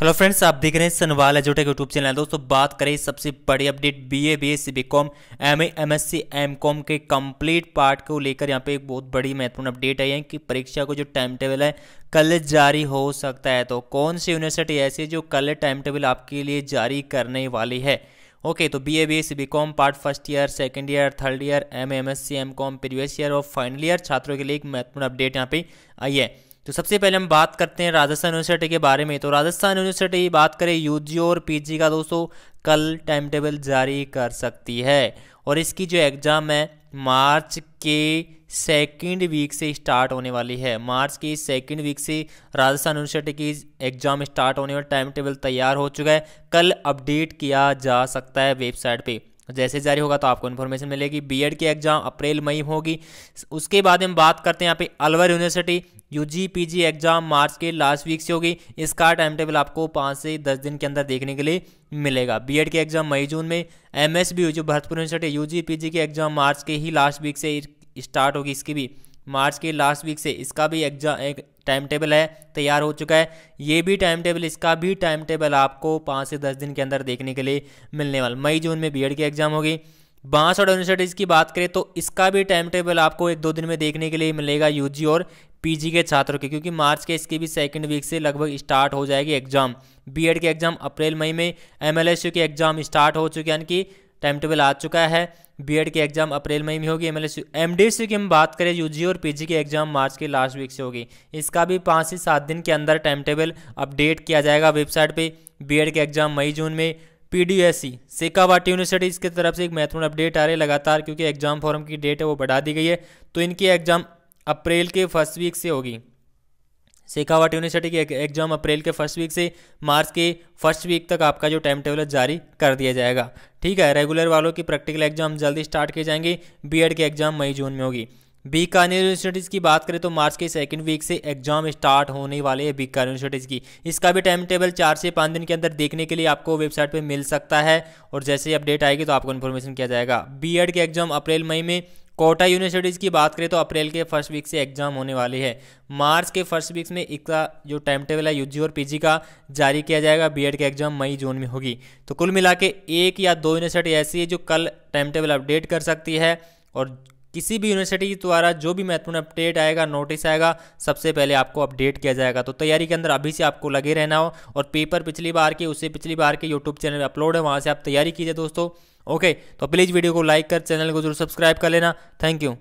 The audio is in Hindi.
हेलो फ्रेंड्स आप देख रहे हैं सनवाल एजुटेक यूट्यूब चैनल दोस्तों बात करें सबसे बड़ी update BA BSc BCom MA MSc MCom के कंप्लीट पार्ट को लेकर यहाँ पे एक बहुत बड़ी महत्वपूर्ण अपडेट आई है कि परीक्षा को जो टाइम टेबल है कल जारी हो सकता है तो कौन सी यूनिवर्सिटी ऐसी जो कल टाइम टेबल आपके लिए जारी करने वाली है ओके तो B A B S B com part first year second year third year M M S C M com previous year और फाइनल ईयर छात्रों के लिए एक महत्वपूर्ण अपडेट यहाँ पे आई है तो सबसे पहले हम बात करते हैं राजस्थान यूनिवर्सिटी के बारे में तो राजस्थान यूनिवर्सिटी बात करें यूजी और पीजी का दोस्तों कल टाइम टेबल जारी कर सकती है और इसकी जो एग्ज़ाम है मार्च के सेकंड वीक से स्टार्ट होने वाली है मार्च की सेकंड वीक से राजस्थान यूनिवर्सिटी की एग्ज़ाम स्टार्ट होने वाला टाइम टेबल तैयार हो चुका है कल अपडेट किया जा सकता है वेबसाइट पे जैसे जारी होगा तो आपको इन्फॉर्मेशन मिलेगी बीएड की एग्ज़ाम अप्रैल मई होगी उसके बाद हम बात करते हैं यहाँ पे Alwar university UG PG exam March के लास्ट वीक से होगी इसका टाइम टेबल आपको पाँच से दस दिन के अंदर देखने के लिए मिलेगा बीएड के एग्ज़ाम मई जून में एम एस बी जो भरतपुर यूनिवर्सिटी पी जी के एग्ज़ाम मार्च के ही लास्ट वीक से स्टार्ट होगी इसकी भी मार्च के लास्ट वीक से इसका भी एग्जाम एक टाइम टेबल है तैयार हो चुका है ये भी टाइम टेबल इसका भी टाइम टेबल आपको पाँच से दस दिन के अंदर देखने के लिए मिलने वाला मई जून में बी की एग्जाम होगी और यूनिवर्सिटीज़ की बात करें तो इसका भी टाइम टेबल आपको एक दो दिन में देखने के लिए मिलेगा यू और पीजी के छात्रों के क्योंकि मार्च के इसके भी सेकंड वीक से लगभग स्टार्ट हो जाएगी एग्जाम बीएड के एग्जाम अप्रैल मई में एमएलएसयू के एग्जाम स्टार्ट हो चुके हैं यानी कि टाइम टेबल आ चुका है बीएड की एग्जाम अप्रैल मई में होगी एमएलएस एमडीसी की हम बात करें यूजी और पीजी की एग्जाम मार्च के लास्ट वीक से होगी इसका भी पाँच से सात दिन के अंदर टाइम टेबल अपडेट किया जाएगा वेबसाइट पे बीएड के एग्जाम मई जून में पीडीएससी शेखावाटी यूनिवर्सिटी इसके तरफ से एक महत्वपूर्ण अपडेट आ रही है लगातार क्योंकि एग्जाम फॉर्म की डेट है वो बढ़ा दी गई है तो इनकी एग्जाम अप्रैल के फर्स्ट वीक से होगी शेखावट यूनिवर्सिटी की एग्जाम अप्रैल के फर्स्ट वीक से मार्च के फर्स्ट वीक तक आपका जो टाइम टेबल जारी कर दिया जाएगा ठीक है रेगुलर वालों की प्रैक्टिकल एग्जाम जल्दी स्टार्ट किए जाएंगे बीएड के एग्जाम मई जून में होगी बीकानेर यूनिवर्सिटीज़ की बात करें तो मार्च के सेकंड वीक से एग्जाम स्टार्ट होने वाले हैं बीकानेर यूनिवर्सिटीज़ की इसका भी टाइम टेबल चार से पाँच दिन के अंदर देखने के लिए आपको वेबसाइट पे मिल सकता है और जैसे ही अपडेट आएगी तो आपको इन्फॉर्मेशन किया जाएगा बीएड के एग्जाम अप्रैल मई में कोटा यूनिवर्सिटीज़ की बात करें तो अप्रैल के फर्स्ट वीक से एग्जाम होने वाली है मार्च के फर्स्ट वीक में इसका जो टाइम टेबल है यूजी और पीजी का जारी किया जाएगा बीएड के एग्जाम मई जून में होगी तो कुल मिला के एक या दो यूनिवर्सिटी ऐसी है जो कल टाइम टेबल अपडेट कर सकती है और किसी भी यूनिवर्सिटी के द्वारा जो भी महत्वपूर्ण अपडेट आएगा नोटिस आएगा सबसे पहले आपको अपडेट किया जाएगा तो तैयारी के अंदर अभी से आपको लगे रहना हो और पेपर पिछली बार के उससे पिछली बार के यूट्यूब चैनल में अपलोड है वहाँ से आप तैयारी कीजिए दोस्तों ओके तो प्लीज़ वीडियो को लाइक कर चैनल को जरूर सब्सक्राइब कर लेना थैंक यू